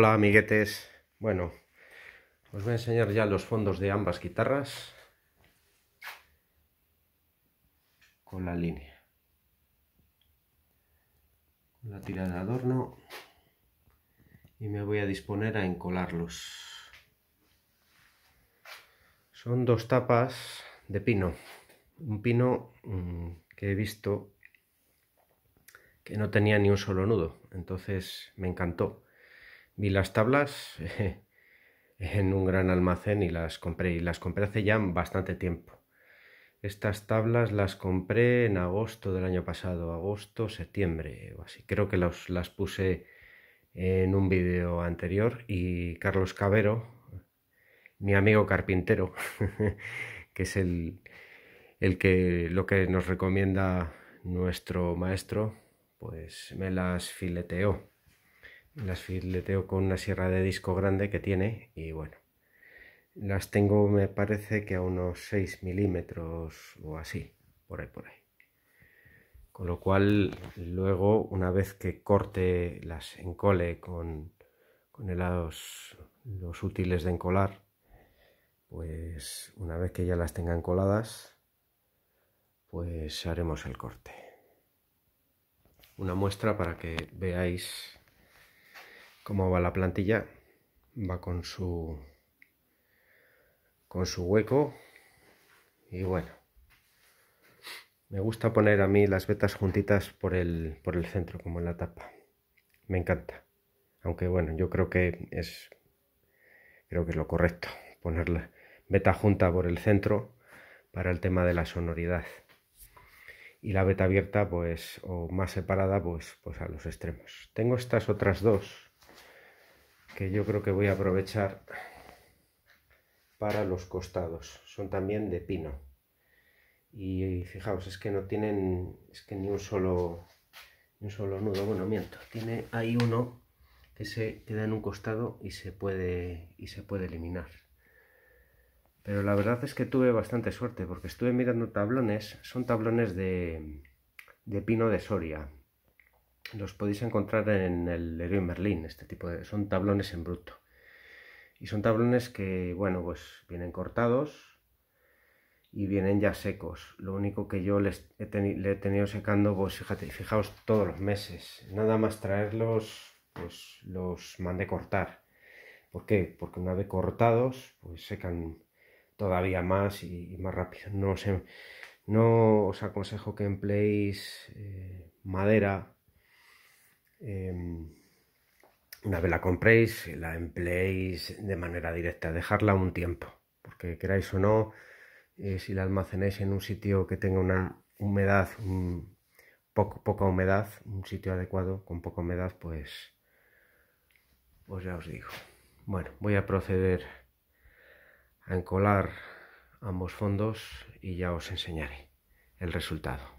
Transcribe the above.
Hola amiguetes, bueno, os voy a enseñar ya los fondos de ambas guitarras con la línea, con la tira de adorno y me voy a disponer a encolarlos. Son dos tapas de pino, un pino mm, que he visto que no tenía ni un solo nudo, entonces me encantó vi las tablas en un gran almacén y las compré. Y las compré hace ya bastante tiempo. Estas tablas las compré en agosto del año pasado, agosto, septiembre o así. Creo que las las puse en un vídeo anterior y Carlos Cabero, mi amigo carpintero, que es el, el que lo que nos recomienda nuestro maestro, pues me las fileteó. Las fileteo con una sierra de disco grande que tiene y bueno. Las tengo, me parece que a unos 6 milímetros o así, por ahí, por ahí. Con lo cual, luego, una vez que corte, las encole con, con helados, los útiles de encolar, pues una vez que ya las tenga encoladas, pues haremos el corte. Una muestra para que veáis cómo va la plantilla. Va con su con su hueco y bueno. Me gusta poner a mí las vetas juntitas por el, por el centro, como en la tapa. Me encanta. Aunque bueno, yo creo que es creo que es lo correcto poner la beta junta por el centro para el tema de la sonoridad y la beta abierta pues o más separada pues, pues a los extremos tengo estas otras dos que yo creo que voy a aprovechar para los costados. Son también de pino. Y fijaos, es que no tienen es que ni un solo un solo nudo, bueno, miento. Tiene ahí uno que se queda en un costado y se puede y se puede eliminar. Pero la verdad es que tuve bastante suerte porque estuve mirando tablones, son tablones de de pino de Soria, los podéis encontrar en el Leroy Merlin, este tipo de... son tablones en bruto. Y son tablones que, bueno, pues vienen cortados y vienen ya secos. Lo único que yo les he he tenido secando, pues fíjate, fijaos, todos los meses. Nada más traerlos, pues los mandé cortar. ¿Por qué? Porque una vez cortados, pues secan todavía más y, más rápido. No, os, em-, no os aconsejo que empleéis eh, madera Em, una vez la compréis, la empleéis de manera directa, dejarla un tiempo, porque queráis o no, eh, si la almacenáis en un sitio que tenga una humedad, un poco, poca humedad, un sitio adecuado con poca humedad, pues, pues ya os digo. Bueno, voy a proceder a encolar ambos fondos y ya os enseñaré el resultado.